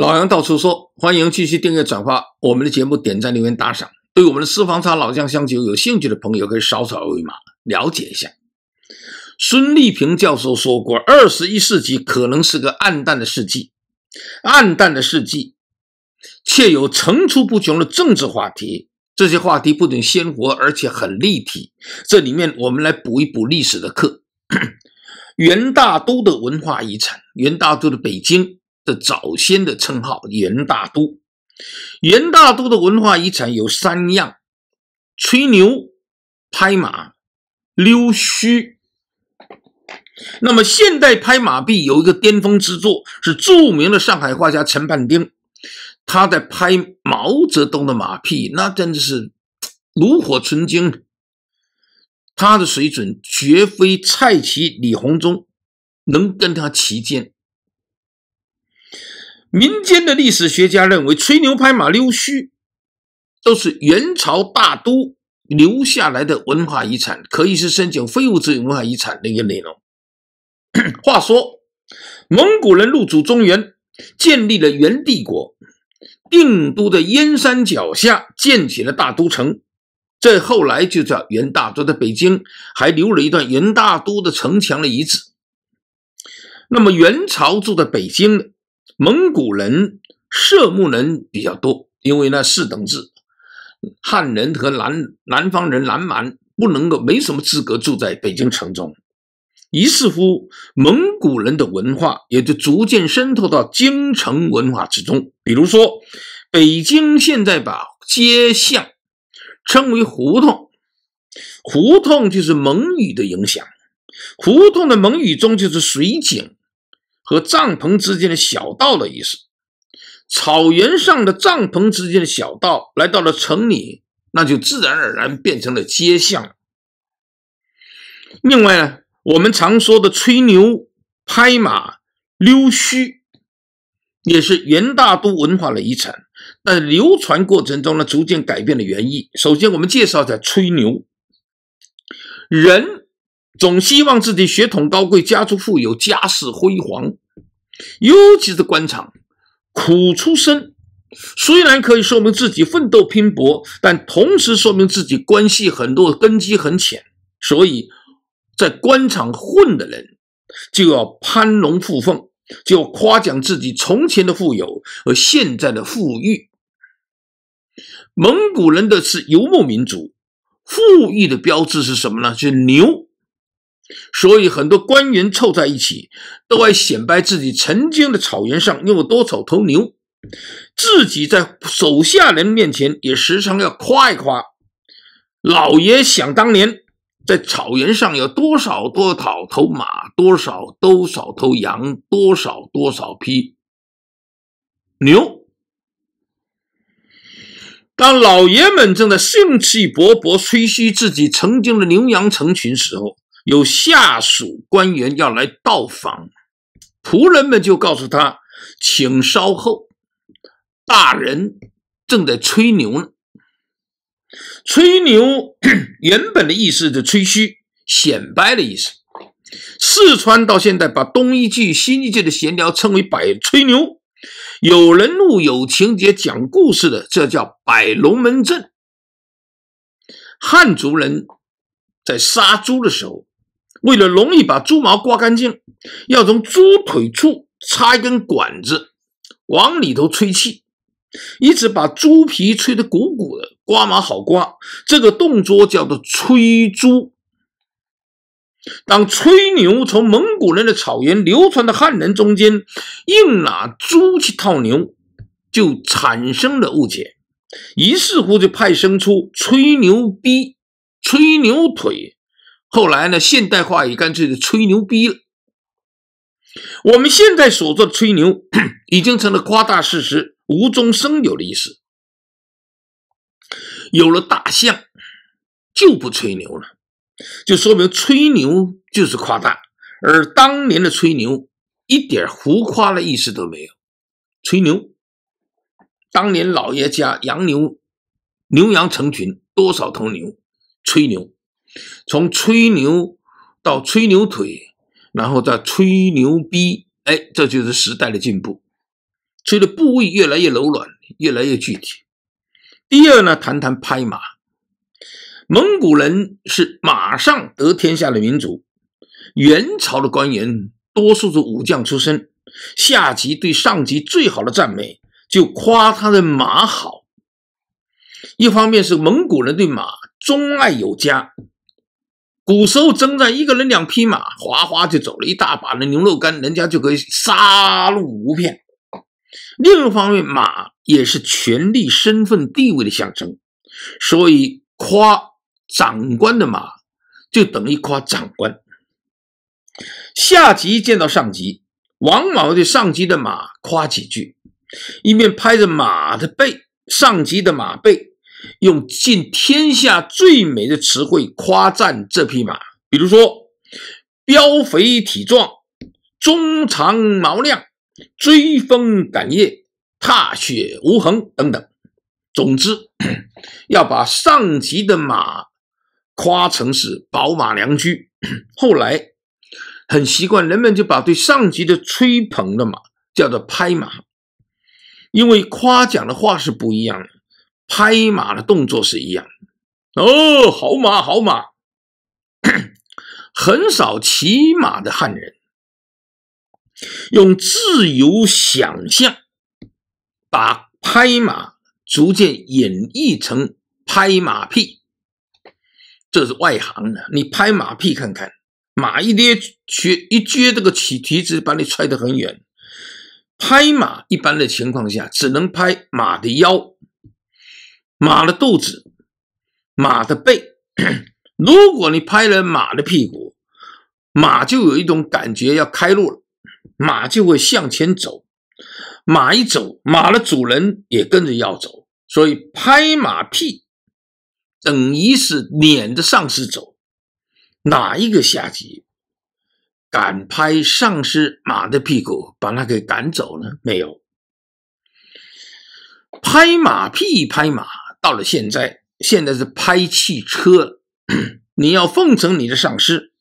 老杨到处说，欢迎继续订阅、转发我们的节目，点赞、留言、打赏。对我们的私房茶、老酱香酒有兴趣的朋友，可以扫扫二维码了解一下。孙立平教授说过，二十一世纪可能是个暗淡的世纪，暗淡的世纪，却有层出不穷的政治话题。这些话题不仅鲜活，而且很立体。这里面，我们来补一补历史的课。元大都的文化遗产，元大都的北京。的早先的称号“元大都”，元大都的文化遗产有三样：吹牛、拍马、溜须。那么现代拍马屁有一个巅峰之作，是著名的上海画家陈半丁，他在拍毛泽东的马屁，那真的是炉火纯青，他的水准绝非蔡奇、李鸿忠能跟他齐肩。民间的历史学家认为，吹牛拍马溜须都是元朝大都留下来的文化遗产，可以是申请非物质文化遗产的一个内容。话说，蒙古人入主中原，建立了元帝国，定都的燕山脚下建起了大都城，这后来就叫元大都的北京，还留了一段元大都的城墙的遗址。那么，元朝住在北京的。蒙古人、色目人比较多，因为那四等制，汉人和南南方人、南蛮不能够没什么资格住在北京城中。于是乎，蒙古人的文化也就逐渐渗透到京城文化之中。比如说，北京现在把街巷称为胡同，胡同就是蒙语的影响，胡同的蒙语中就是水井。和帐篷之间的小道的意思，草原上的帐篷之间的小道，来到了城里，那就自然而然变成了街巷。另外呢，我们常说的吹牛、拍马、溜须，也是元大都文化的遗产。但流传过程中呢，逐渐改变了原意。首先，我们介绍一下吹牛，人总希望自己血统高贵、家族富有、家世辉煌。尤其是官场，苦出身，虽然可以说明自己奋斗拼搏，但同时说明自己关系很多，根基很浅。所以，在官场混的人，就要攀龙附凤，就要夸奖自己从前的富有，和现在的富裕。蒙古人的是游牧民族，富裕的标志是什么呢？是牛。所以，很多官员凑在一起，都爱显摆自己曾经的草原上有多少头牛，自己在手下人面前也时常要夸一夸，老爷想当年在草原上有多少多少头马，多少多少头羊，多少多少匹牛。当老爷们正在兴气勃勃吹嘘自己曾经的牛羊成群时候，有下属官员要来到访，仆人们就告诉他：“请稍后，大人正在吹牛呢。”吹牛 原本的意思是吹嘘、显摆的意思。四川到现在把东一句西一句的闲聊称为“摆吹牛”，有人物、有情节、讲故事的，这叫摆龙门阵。汉族人在杀猪的时候。为了容易把猪毛刮干净，要从猪腿处插一根管子，往里头吹气，一直把猪皮吹得鼓鼓的，刮毛好刮。这个动作叫做“吹猪”。当吹牛从蒙古人的草原流传到汉人中间，硬拿猪去套牛，就产生了误解，于是乎就派生出“吹牛逼”“吹牛腿”。后来呢，现代化也干脆是吹牛逼了。我们现在所做的吹牛，已经成了夸大事实、无中生有的意思。有了大象，就不吹牛了，就说明吹牛就是夸大。而当年的吹牛，一点胡夸的意思都没有。吹牛，当年老爷家羊牛牛羊成群，多少头牛？吹牛。从吹牛到吹牛腿，然后再吹牛逼，哎，这就是时代的进步，吹的部位越来越柔软，越来越具体。第二呢，谈谈拍马。蒙古人是马上得天下的民族，元朝的官员多数是武将出身，下级对上级最好的赞美，就夸他的马好。一方面是蒙古人对马钟爱有加。古时候征战，一个人两匹马，哗哗就走了一大把的牛肉干，人家就可以杀戮无片。另一方面，马也是权力、身份、地位的象征，所以夸长官的马，就等于夸长官。下级见到上级，往往对上级的马夸几句，一面拍着马的背，上级的马背。用尽天下最美的词汇夸赞这匹马，比如说膘肥体壮、中长毛亮、追风赶月，踏雪无痕等等。总之，要把上级的马夸成是宝马良驹。后来很习惯，人们就把对上级的吹捧的马叫做拍马，因为夸奖的话是不一样的。拍马的动作是一样哦，好马好马，很少骑马的汉人用自由想象把拍马逐渐演绎成拍马屁，这是外行的。你拍马屁看看，马一跌，撅一撅这个起蹄子，把你踹得很远。拍马一般的情况下，只能拍马的腰。马的肚子，马的背。如果你拍了马的屁股，马就有一种感觉要开路了，马就会向前走。马一走，马的主人也跟着要走。所以拍马屁等于是撵着上司走。哪一个下级敢拍上司马的屁股，把他给赶走呢？没有。拍马屁拍马。到了现在，现在是拍汽车了。你要奉承你的上司，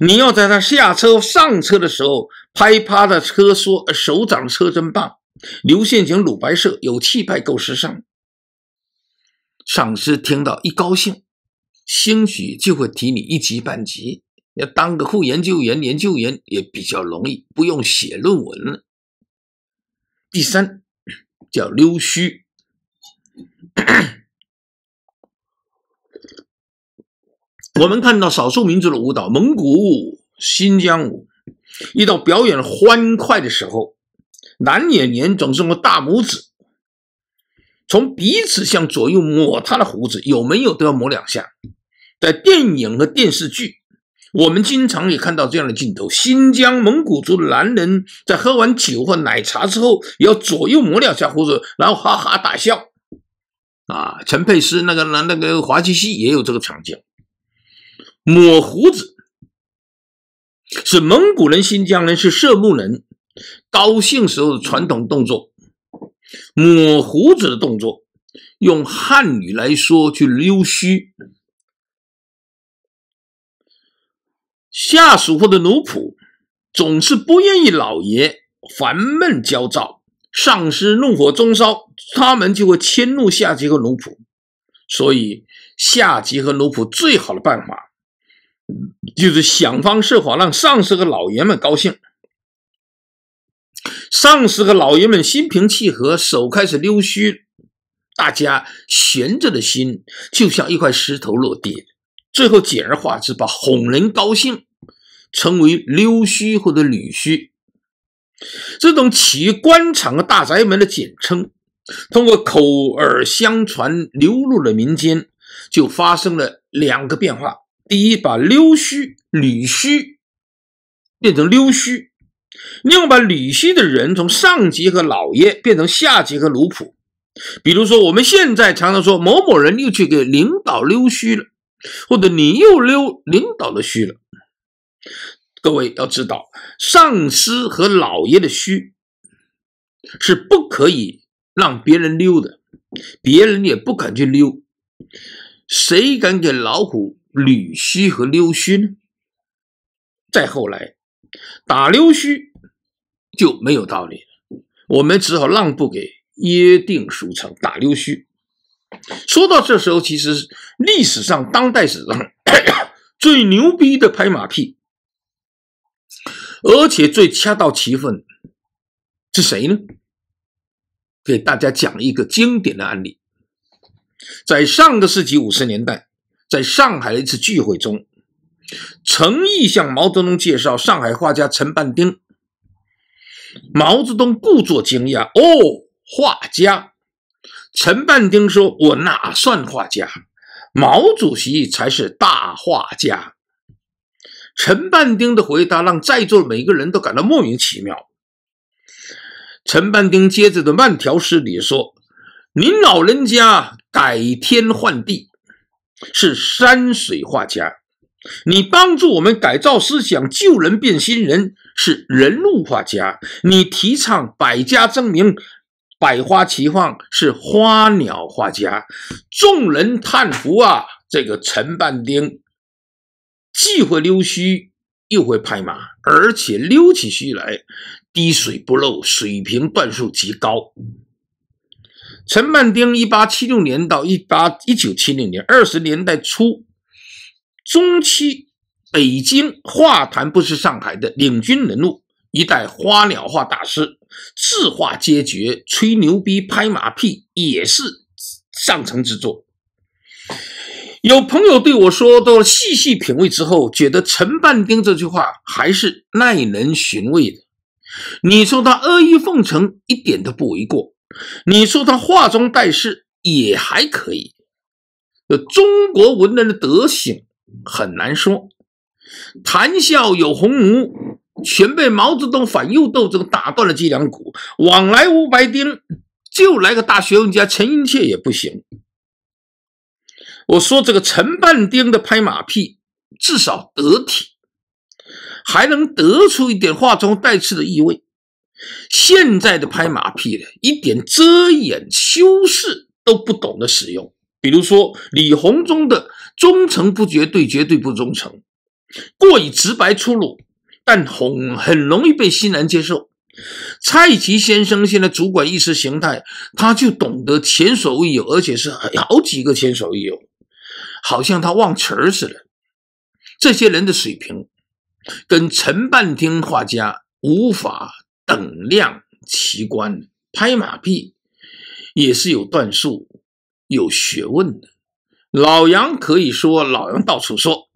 你要在他下车上车的时候拍趴的车说：“手掌车真棒，流线型乳白色，有气派，够时尚。”上司听到一高兴，兴许就会提你一级半级，要当个副研究员，研究员也比较容易，不用写论文了。第三叫溜须。我们看到少数民族的舞蹈，蒙古、新疆舞，一到表演欢快的时候，男演员总是用大拇指从彼此向左右抹他的胡子，有没有都要抹两下。在电影和电视剧，我们经常也看到这样的镜头：新疆、蒙古族的男人在喝完酒或奶茶之后，要左右抹两下胡子，然后哈哈大笑。啊，陈佩斯那个那那个滑稽戏也有这个场景，抹胡子是蒙古人、新疆人、是色目人高兴时候的传统动作，抹胡子的动作用汉语来说去溜须，下属或者奴仆总是不愿意老爷烦闷焦躁。上师怒火中烧，他们就会迁怒下级和奴仆。所以，下级和奴仆最好的办法，就是想方设法让上司和老爷们高兴。上司和老爷们心平气和，手开始溜须，大家悬着的心就像一块石头落地。最后，简而化之，把哄人高兴，称为溜须或者捋须。这种起于官场和大宅门的简称，通过口耳相传流入了民间，就发生了两个变化：第一，把溜须、礼须变成溜须；，你要把礼须的人从上级和老爷变成下级和奴仆。比如说，我们现在常常说某某人又去给领导溜须了，或者你又溜领导的须了。各位要知道，上司和老爷的虚是不可以让别人溜的，别人也不敢去溜。谁敢给老虎捋须和溜须呢？再后来，打溜须就没有道理了，我们只好让步给约定俗成打溜须。说到这时候，其实历史上、当代史上 最牛逼的拍马屁。而且最恰到其分是谁呢？给大家讲一个经典的案例，在上个世纪五十年代，在上海的一次聚会中，程毅向毛泽东介绍上海画家陈半丁。毛泽东故作惊讶：“哦，画家。”陈半丁说：“我哪算画家？毛主席才是大画家。”陈半丁的回答让在座每个人都感到莫名其妙。陈半丁接着的慢条斯理说：“您老人家改天换地，是山水画家；你帮助我们改造思想，救人变新人，是人物画家；你提倡百家争鸣，百花齐放，是花鸟画家。”众人叹服啊，这个陈半丁。既会溜须，又会拍马，而且溜起须来滴水不漏，水平段数极高。陈半丁，一八七六年到一八一九七六年二十年代初中期，北京画坛不是上海的领军人物，一代花鸟画大师，字画皆绝，吹牛逼拍马屁也是上乘之作。有朋友对我说：“都细细品味之后，觉得陈半丁这句话还是耐人寻味的。你说他阿谀奉承，一点都不为过；你说他话中带饰也还可以。中国文人的德行很难说。谈笑有鸿儒，全被毛泽东反右斗争打断了脊梁骨；往来无白丁，就来个大学问家陈寅恪也不行。”我说这个陈半丁的拍马屁至少得体，还能得出一点话中带刺的意味。现在的拍马屁呢，一点遮掩修饰都不懂得使用。比如说李鸿忠的忠诚不绝对，绝对不忠诚，过于直白粗鲁，但很很容易被欣然接受。蔡奇先生现在主管意识形态，他就懂得前所未有，而且是好几个前所未有。好像他忘词儿似的，这些人的水平跟陈半丁画家无法等量齐观。拍马屁也是有段数、有学问的。老杨可以说，老杨到处说。